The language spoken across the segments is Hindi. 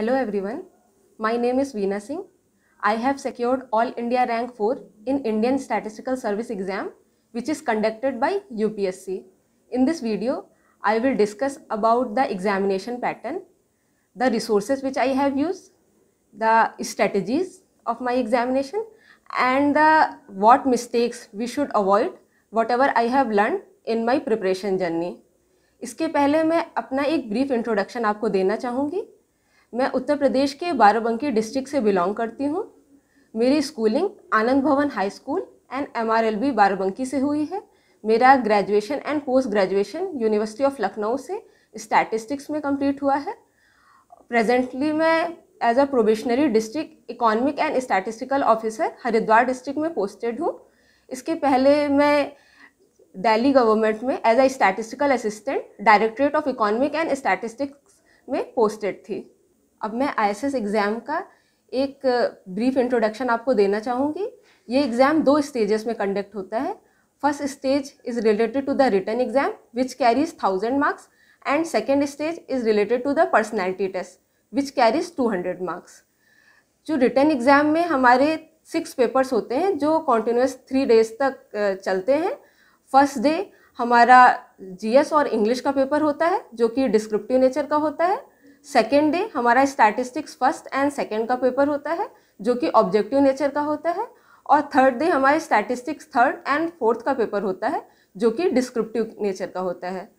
Hello everyone my name is Veena Singh I have secured all India rank four in Indian statistical service exam which is conducted by UPSC in this video I will discuss about the examination pattern the resource which I have use the strategies of my examination and the what mistakes we should avoid whatever I have learn in my preparation journey इसके पहले मैं अपना एक ब्रीफ इंट्रोडक्शन आपको देना चाहूँगी मैं उत्तर प्रदेश के बाराबंकी डिस्ट्रिक्ट से बिलोंग करती हूँ मेरी schooling Anand Bhavan high school and M R L B Barabanki से हुई है मेरा graduation and post graduation university of Lucknow से स्टैटिस्टिक्स में कंप्लीट हुआ है प्रेजेंटली मैं as a probationary district economic and statistical officer Haridwar district में पोस्टेड हूँ इसके पहले मैं दिल्ली गवर्नमेंट में as a statistical assistant directorate of economic and statistics में पोस्टेड थी अब मैं आई एग्ज़ाम का एक ब्रीफ इंट्रोडक्शन आपको देना चाहूँगी ये एग्ज़ाम दो स्टेजेस में कंडक्ट होता है first stage is related to the written exam which carries thousand marks and second stage is related to the personality test which carries two hundred marks जो रिटर्न एग्ज़ाम में हमारे सिक्स पेपर्स होते हैं जो कॉन्टीन्यूस थ्री डेज तक चलते हैं फर्स्ट डे हमारा जीएस और इंग्लिश का पेपर होता है जो कि डिस्क्रिप्टिव नेचर का होता है सेकेंड डे हमारा स्टैटिस्टिक्स फर्स्ट एंड सेकेंड का पेपर होता है जो कि ऑब्जेक्टिव नेचर का होता है और थर्ड डे हमारे स्टैटिस्टिक्स थर्ड एंड फोर्थ का पेपर होता है जो कि डिस्क्रिप्टिव नेचर का होता है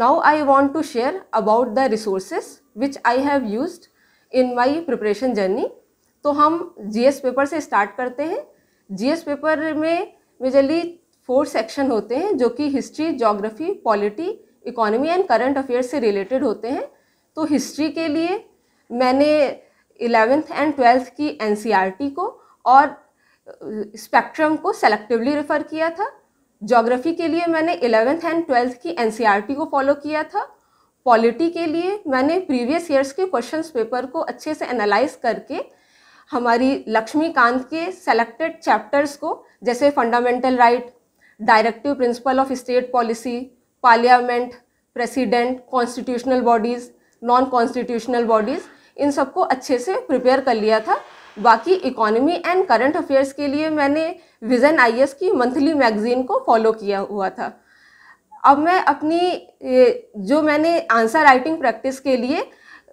Now I want to share about the resources which I have used in my preparation journey. तो हम जीएस पेपर से स्टार्ट करते हैं जीएस पेपर में मेजरली फोर सेक्शन होते हैं जो कि history geography polity economy and current affairs से रिलेटेड होते हैं तो हिस्ट्री के लिए मैंने इलेवेंथ एंड ट्वेल्थ की एनसीईआरटी e को और स्पेक्ट्रम को सेलेक्टिवली रेफ़र किया था जोग्राफ़ी के लिए मैंने इलेवेंथ एंड ट्वेल्थ की एन e को फॉलो किया था पॉलिटी के लिए मैंने प्रीवियस ईयर्स के क्वेश्चंस पेपर को अच्छे से एनालाइज करके हमारी लक्ष्मीकांत के सेलेक्टेड चैप्टर्स को जैसे fundamental right directive principle of state policy parliament president constitutional bodies non constitutional bodies इन सबको अच्छे से प्रिपेयर कर लिया था बाकी इकोनॉमी एंड करंट अफेयर्स के लिए मैंने विजन आई की मंथली मैगजीन को फॉलो किया हुआ था अब मैं अपनी जो मैंने आंसर राइटिंग प्रैक्टिस के लिए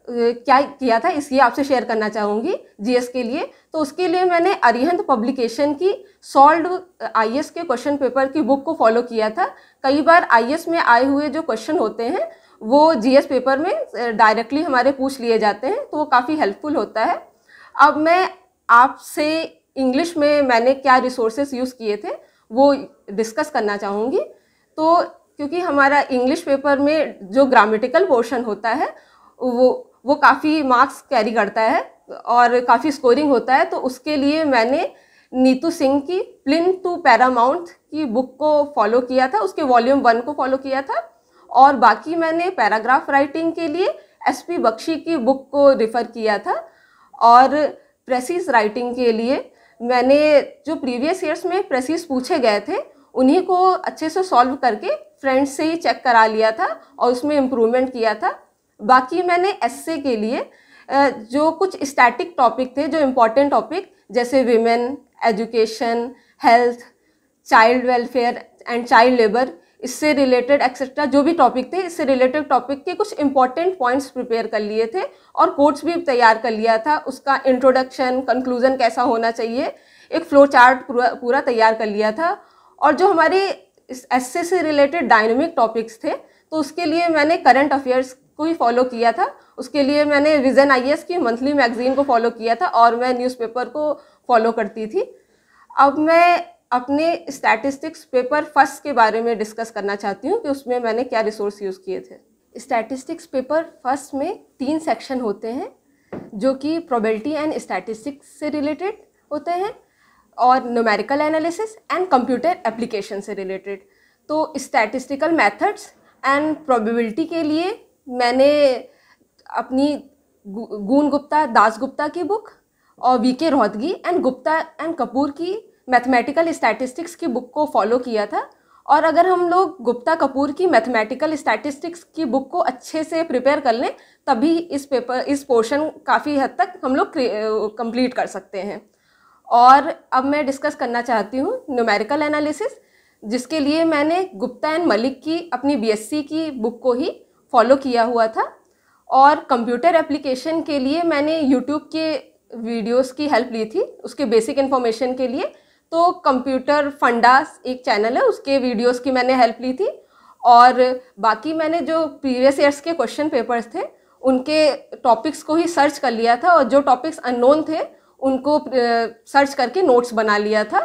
क्या किया था इसलिए आपसे शेयर करना चाहूँगी जीएस के लिए तो उसके लिए मैंने अरिहंत पब्लिकेशन की सॉल्व आईएएस के क्वेश्चन पेपर की बुक को फॉलो किया था कई बार आईएएस में आए हुए जो क्वेश्चन होते हैं वो जीएस पेपर में डायरेक्टली हमारे पूछ लिए जाते हैं तो वो काफ़ी हेल्पफुल होता है अब मैं आपसे इंग्लिश में मैंने क्या रिसोर्सेज यूज़ किए थे वो डिस्कस करना चाहूँगी तो क्योंकि हमारा इंग्लिश पेपर में जो ग्रामेटिकल पोर्शन होता है वो वो काफ़ी मार्क्स कैरी करता है और काफ़ी स्कोरिंग होता है तो उसके लिए मैंने नीतू सिंह की प्लिन टू पैरामाउंट की बुक को फॉलो किया था उसके वॉल्यूम वन को फॉलो किया था और बाकी मैंने पैराग्राफ राइटिंग के लिए एस पी बख्शी की बुक को रिफ़र किया था और प्रेसिस राइटिंग के लिए मैंने जो प्रीवियस ईयर्स में प्रेसिस पूछे गए थे उन्हीं को अच्छे से सॉल्व करके फ्रेंड्स से ही चेक करा लिया था और उसमें इम्प्रूवमेंट किया था बाकी मैंने एस के लिए जो कुछ स्टैटिक टॉपिक थे जो इम्पोर्टेंट टॉपिक जैसे women education health child welfare and child labour इससे रिलेटेड एक्सेट्रा जो भी टॉपिक थे इससे रिलेटेड टॉपिक के कुछ इंपॉर्टेंट पॉइंट्स प्रिपेयर कर लिए थे और कोर्ट्स भी तैयार कर लिया था उसका इंट्रोडक्शन कंक्लूजन कैसा होना चाहिए एक फ्लो चार्ट पूरा पूरा तैयार कर लिया था और जो हमारे इस एस से रिलेटेड डायनमिक टॉपिक्स थे तो उसके लिए मैंने करंट अफेयर्स को ही फॉलो किया था उसके लिए मैंने विजन आई की मंथली मैगजीन को फॉलो किया था और मैं न्यूज़पेपर को फॉलो करती थी अब मैं अपने स्टैटिस्टिक्स पेपर फर्स्ट के बारे में डिस्कस करना चाहती हूँ कि उसमें मैंने क्या रिसोर्स यूज़ किए थे स्टैटिस्टिक्स पेपर फर्स्ट में तीन सेक्शन होते हैं जो कि प्रोबेबिलिटी एंड स्टैटिस्टिक्स से रिलेटेड होते हैं और numerical analysis and computer application से रिलेटेड तो स्टैटिस्टिकल मेथड्स एंड प्रोबेबिलिटी के लिए मैंने अपनी गून गुप्ता दास गुप्ता की बुक और V K Rohatgi and Gupta and Kapoor की मैथमेटिकल स्टैटिस्टिक्स की बुक को फॉलो किया था और अगर हम लोग गुप्ता कपूर की मैथमेटिकल स्टैटिस्टिक्स की बुक को अच्छे से प्रिपेयर कर लें तभी इस पेपर इस पोर्शन काफ़ी हद तक हम लोग कंप्लीट कर सकते हैं और अब मैं डिस्कस करना चाहती हूँ न्यूमेरिकल एनालिसिस जिसके लिए मैंने गुप्ता एंड मलिक की अपनी बीएससी की बुक को ही फॉलो किया हुआ था और कंप्यूटर एप्लीकेशन के लिए मैंने यूट्यूब के वीडियोस की हेल्प ली थी उसके बेसिक इन्फॉर्मेशन के लिए तो कंप्यूटर फंडास एक चैनल है उसके वीडियोस की मैंने हेल्प ली थी और बाकी मैंने जो प्रीवियस ईयर्स के क्वेश्चन पेपर्स थे उनके टॉपिक्स को ही सर्च कर लिया था और जो टॉपिक्स अननोन थे उनको सर्च करके नोट्स बना लिया था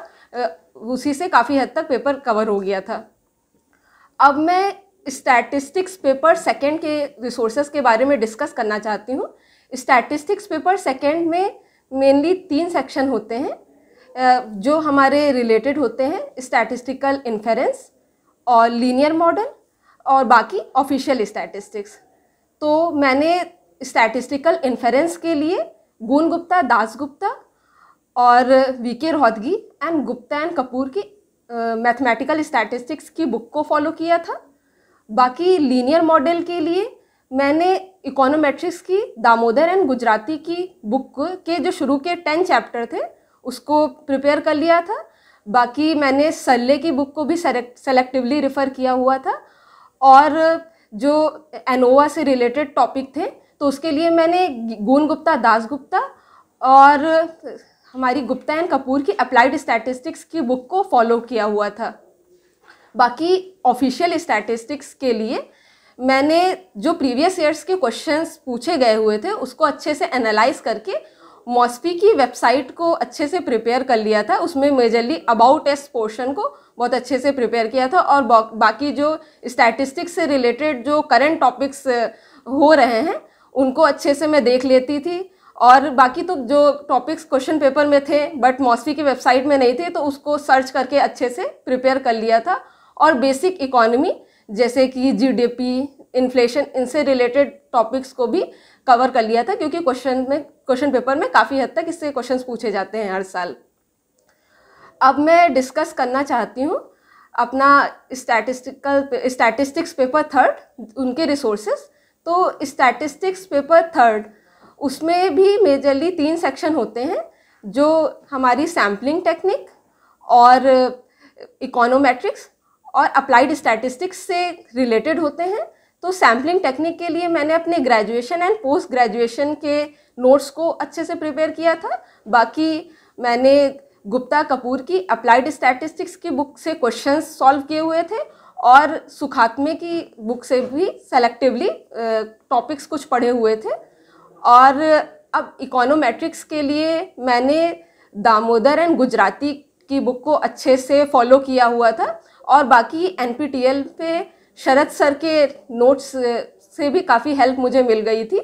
उसी से काफ़ी हद तक पेपर कवर हो गया था अब मैं स्टैटिस्टिक्स पेपर सेकंड के रिसोर्सेज के बारे में डिस्कस करना चाहती हूँ स्टैटिस्टिक्स पेपर सेकंड में मेनली तीन सेक्शन होते हैं जो हमारे रिलेटेड होते हैं स्टैटिस्टिकल इन्फेरेंस और लीनियर मॉडल और बाकी ऑफिशियल स्टैटिस्टिक्स तो मैंने स्टैटिस्टिकल इन्फेरेंस के लिए गुण गुप्ता दास गुप्ता और V K Rohatgi and Gupta and Kapoor की मैथमेटिकल स्टैटिस्टिक्स की बुक को फॉलो किया था बाकी लीनियर मॉडल के लिए मैंने इकोनोमेट्रिक्स की दामोदर एंड गुजराती की बुक के जो शुरू के टेन चैप्टर थे उसको प्रिपेयर कर लिया था बाकी मैंने सल्ले की बुक को भी सेलेक्टिवली रेफ़र किया हुआ था और जो एनोवा से रिलेटेड टॉपिक थे तो उसके लिए मैंने गोन गुप्ता दास गुप्ता और हमारी गुप्ता एंड कपूर की अप्लाइड स्टैटिस्टिक्स की बुक को फॉलो किया हुआ था बाकी ऑफिशियल स्टैटिस्टिक्स के लिए मैंने जो प्रीवियस ईयर्स के क्वेश्चंस पूछे गए हुए थे उसको अच्छे से एनालाइज करके मॉस्पी की वेबसाइट को अच्छे से प्रिपेयर कर लिया था उसमें मेजरली अबाउट एस पोर्शन को बहुत अच्छे से प्रिपेयर किया था और बाकी जो स्टैटिस्टिक्स से रिलेटेड जो करंट टॉपिक्स हो रहे हैं उनको अच्छे से मैं देख लेती थी और बाकी तो जो टॉपिक्स क्वेश्चन पेपर में थे बट मॉस्फी की वेबसाइट में नहीं थे तो उसको सर्च करके अच्छे से प्रिपेयर कर लिया था और बेसिक इकोनॉमी जैसे कि जीडीपी इन्फ्लेशन इनसे रिलेटेड टॉपिक्स को भी कवर कर लिया था क्योंकि क्वेश्चन में क्वेश्चन पेपर में काफ़ी हद तक इससे क्वेश्चन पूछे जाते हैं हर साल अब मैं डिस्कस करना चाहती हूँ अपना स्टैटिस्टिकल स्टैटिस्टिक्स पेपर थर्ड उनके रिसोर्सेज तो स्टैटिस्टिक्स पेपर थर्ड उसमें भी मेजरली तीन सेक्शन होते हैं जो हमारी सैम्पलिंग टेक्निक और इकोनोमेट्रिक्स और अप्लाइड स्टैटिस्टिक्स से रिलेटेड होते हैं तो सैम्पलिंग टेक्निक के लिए मैंने अपने ग्रेजुएशन एंड पोस्ट ग्रेजुएशन के नोट्स को अच्छे से प्रिपेयर किया था बाकी मैंने गुप्ता कपूर की अप्लाइड स्टैटिस्टिक्स की बुक से क्वेश्चंस सॉल्व किए हुए थे और सुखात्मे की बुक से भी सेलेक्टिवली टॉपिक्स कुछ पढ़े हुए थे और अब इकोनोमेट्रिक्स के लिए मैंने दामोदर एंड गुजराती की बुक को अच्छे से फॉलो किया हुआ था और बाकी एन पे शरद सर के नोट्स से भी काफ़ी हेल्प मुझे मिल गई थी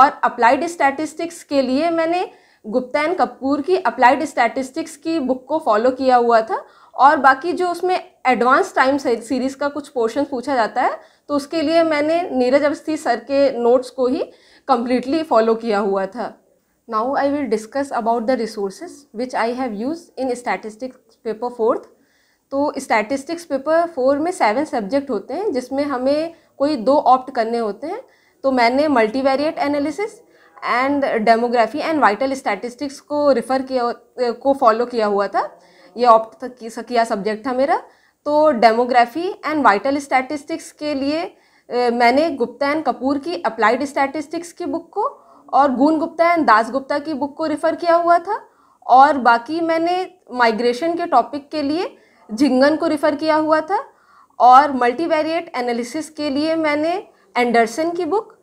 और अप्लाइड स्टैटिस्टिक्स के लिए मैंने गुप्ता एंड कपूर की अप्लाइड स्टैटिस्टिक्स की बुक को फॉलो किया हुआ था और बाकी जो उसमें एडवांस टाइम सीरीज़ का कुछ पोर्शन पूछा जाता है तो उसके लिए मैंने नीरज अवस्थी सर के नोट्स को ही कम्प्लीटली फॉलो किया हुआ था now I will discuss about the resources which I have use in statistics paper fourth तो स्टैटिस्टिक्स पेपर फोर में सेवन सब्जेक्ट होते हैं जिसमें हमें कोई दो ऑप्ट करने होते हैं तो मैंने multivariate analysis and demography and vital statistics को रिफ़र किया को फॉलो किया हुआ था ये ऑप्ट किया सब्जेक्ट था मेरा तो डेमोग्राफी एंड वाइटल स्टैटिस्टिक्स के लिए मैंने गुप्ता एंड कपूर की अप्लाइड स्टैटिस्टिक्स की बुक को और गुण गुप्ता एंड दास गुप्ता की बुक को रिफ़र किया हुआ था और बाकी मैंने माइग्रेशन के टॉपिक के लिए झिंगन को रिफ़र किया हुआ था और मल्टीवेरिएट एनालिसिस के लिए मैंने एंडरसन की बुक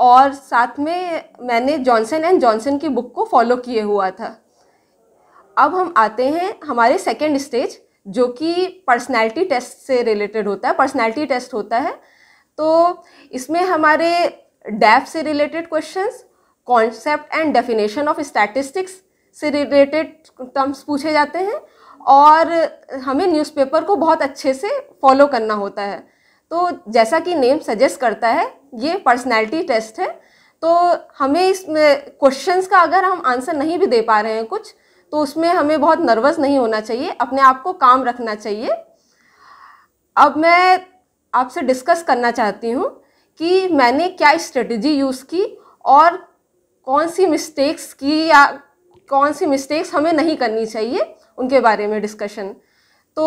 और साथ में मैंने जॉनसन एंड जॉनसन की बुक को फॉलो किए हुआ था अब हम आते हैं हमारे सेकेंड स्टेज जो कि पर्सनैलिटी टेस्ट से रिलेटेड होता है पर्सनैलिटी टेस्ट होता है तो इसमें हमारे डैफ से related questions concept and definition of statistics से रिलेटेड टर्म्स पूछे जाते हैं और हमें न्यूज़पेपर को बहुत अच्छे से फॉलो करना होता है तो जैसा कि नेम सजेस्ट करता है ये पर्सनैलिटी टेस्ट है तो हमें इस क्वेश्चंस का अगर हम आंसर नहीं भी दे पा रहे हैं कुछ तो उसमें हमें बहुत नर्वस नहीं होना चाहिए अपने आप को काम रखना चाहिए अब मैं आपसे डिस्कस करना चाहती हूँ कि मैंने क्या स्ट्रेटजी यूज़ की और कौन सी मिस्टेक्स की या कौन सी मिस्टेक्स हमें नहीं करनी चाहिए उनके बारे में डिस्कशन तो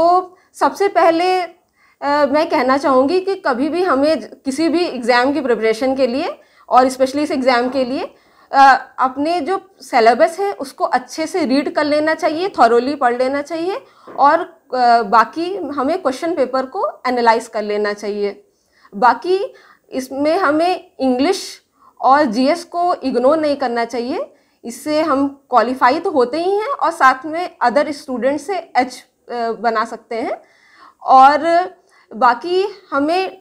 सबसे पहले आ, मैं कहना चाहूँगी कि कभी भी हमें किसी भी एग्ज़ाम की प्रिपरेशन के लिए और स्पेशली इस एग्ज़ाम के लिए आ, अपने जो सेलेबस है उसको अच्छे से रीड कर लेना चाहिए थॉरोली पढ़ लेना चाहिए और आ, बाकी हमें क्वेश्चन पेपर को एनालाइज कर लेना चाहिए बाकी इसमें हमें इंग्लिश और जीएस को इग्नोर नहीं करना चाहिए इससे हम क्वालिफाई तो होते ही हैं और साथ में अदर स्टूडेंट से एच बना सकते हैं और बाकी हमें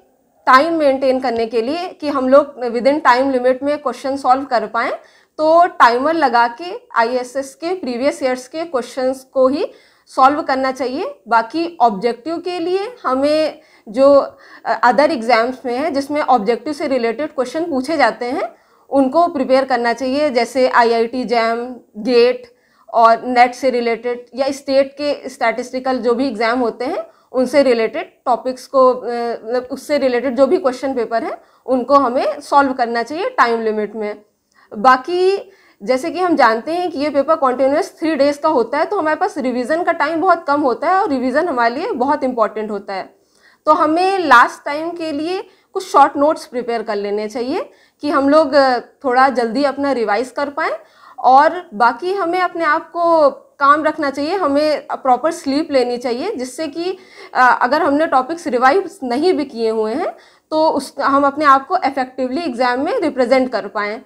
टाइम मेंटेन करने के लिए कि हम लोग विद इन टाइम लिमिट में क्वेश्चन सॉल्व कर पाएँ तो टाइमर लगा के आईएसएस के प्रीवियस ईयर्स के क्वेश्चंस को ही सॉल्व करना चाहिए बाकी ऑब्जेक्टिव के लिए हमें जो अदर एग्ज़ाम्स में है जिसमें ऑब्जेक्टिव से रिलेटेड क्वेश्चन पूछे जाते हैं उनको प्रिपेयर करना चाहिए जैसे आईआईटी जैम गेट और नेट से रिलेटेड या स्टेट के स्टैटिस्टिकल जो भी एग्ज़ाम होते हैं उनसे रिलेटेड टॉपिक्स को मतलब उससे रिलेटेड जो भी क्वेश्चन पेपर है उनको हमें सॉल्व करना चाहिए टाइम लिमिट में बाकी जैसे कि हम जानते हैं कि ये पेपर कॉन्टीन्यूस थ्री डेज का होता है तो हमारे पास रिवीजन का टाइम बहुत कम होता है और रिवीजन हमारे लिए बहुत इंपॉर्टेंट होता है तो हमें लास्ट टाइम के लिए कुछ शॉर्ट नोट्स प्रिपेयर कर लेने चाहिए कि हम लोग थोड़ा जल्दी अपना रिवाइज कर पाएँ और बाकी हमें अपने आप को काम रखना चाहिए हमें प्रॉपर स्लीप लेनी चाहिए जिससे कि अगर हमने टॉपिक्स रिवाइव नहीं भी किए हुए हैं तो उस हम अपने आप को इफ़ेक्टिवली एग्ज़ाम में रिप्रेजेंट कर पाएँ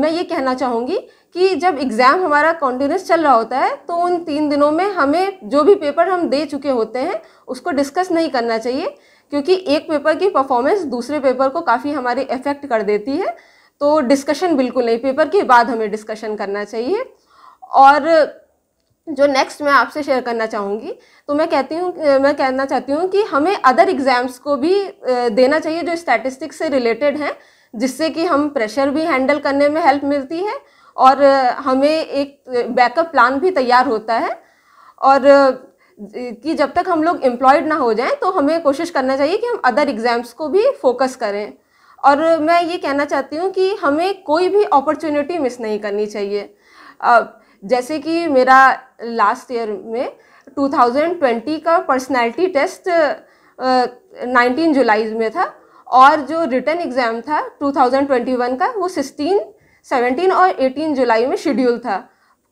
मैं ये कहना चाहूँगी कि जब एग्ज़ाम हमारा कॉन्टीन्यूस चल रहा होता है तो उन तीन दिनों में हमें जो भी पेपर हम दे चुके होते हैं उसको डिस्कस नहीं करना चाहिए क्योंकि एक पेपर की परफॉर्मेंस दूसरे पेपर को काफ़ी हमारे इफ़ेक्ट कर देती है तो डिस्कशन बिल्कुल नहीं पेपर के बाद हमें डिस्कशन करना चाहिए और जो नेक्स्ट मैं आपसे शेयर करना चाहूँगी तो मैं कहती हूँ मैं कहना चाहती हूँ कि हमें अदर एग्ज़ाम्स को भी देना चाहिए जो स्टैटिस्टिक्स से रिलेटेड हैं जिससे कि हम प्रेशर भी हैंडल करने में हेल्प मिलती है और हमें एक बैकअप प्लान भी तैयार होता है और कि जब तक हम लोग एम्प्लॉयड ना हो जाएं तो हमें कोशिश करना चाहिए कि हम अदर एग्ज़ाम्स को भी फोकस करें और मैं ये कहना चाहती हूँ कि हमें कोई भी अपॉर्चुनिटी मिस नहीं करनी चाहिए जैसे कि मेरा लास्ट ईयर में 2020 का पर्सनालिटी टेस्ट 19 जुलाई में था और जो रिटर्न एग्ज़ाम था 2021 का वो 16, 17 और 18 जुलाई में शेड्यूल था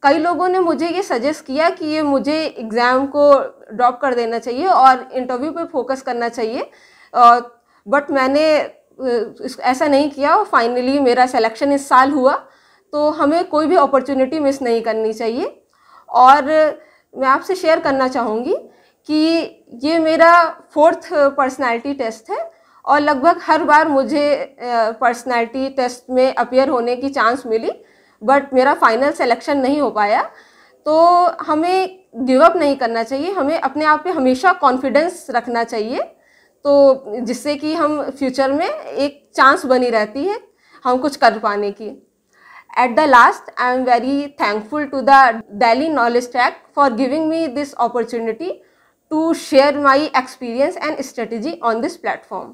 कई लोगों ने मुझे ये सजेस्ट किया कि ये मुझे एग्ज़ाम को ड्रॉप कर देना चाहिए और इंटरव्यू पे फोकस करना चाहिए बट मैंने ऐसा नहीं किया और फाइनली मेरा सिलेक्शन इस साल हुआ तो हमें कोई भी अपॉर्चुनिटी मिस नहीं करनी चाहिए और मैं आपसे शेयर करना चाहूँगी कि ये मेरा फोर्थ पर्सनालिटी टेस्ट है और लगभग हर बार मुझे पर्सनालिटी टेस्ट में अपियर होने की चांस मिली बट मेरा फाइनल सिलेक्शन नहीं हो पाया तो हमें गिवअप नहीं करना चाहिए हमें अपने आप पे हमेशा कॉन्फिडेंस रखना चाहिए तो जिससे कि हम फ्यूचर में एक चांस बनी रहती है हम कुछ कर पाने की at the last I am very thankful to the Daily Knowledge Track for giving me this opportunity to share my experience and strategy on this platform